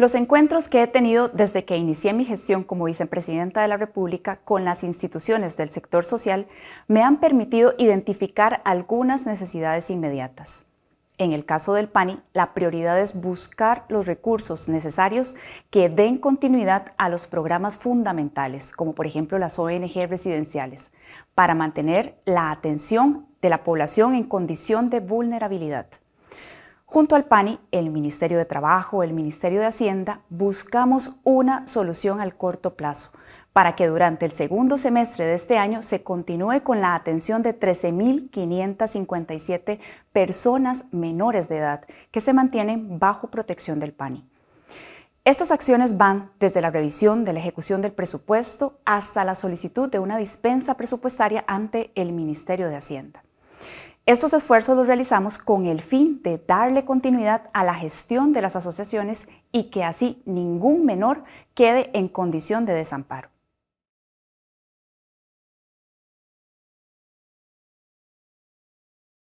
Los encuentros que he tenido desde que inicié mi gestión como vicepresidenta de la República con las instituciones del sector social me han permitido identificar algunas necesidades inmediatas. En el caso del PANI, la prioridad es buscar los recursos necesarios que den continuidad a los programas fundamentales, como por ejemplo las ONG residenciales, para mantener la atención de la población en condición de vulnerabilidad. Junto al PANI, el Ministerio de Trabajo, el Ministerio de Hacienda, buscamos una solución al corto plazo para que durante el segundo semestre de este año se continúe con la atención de 13.557 personas menores de edad que se mantienen bajo protección del PANI. Estas acciones van desde la revisión de la ejecución del presupuesto hasta la solicitud de una dispensa presupuestaria ante el Ministerio de Hacienda. Estos esfuerzos los realizamos con el fin de darle continuidad a la gestión de las asociaciones y que así ningún menor quede en condición de desamparo.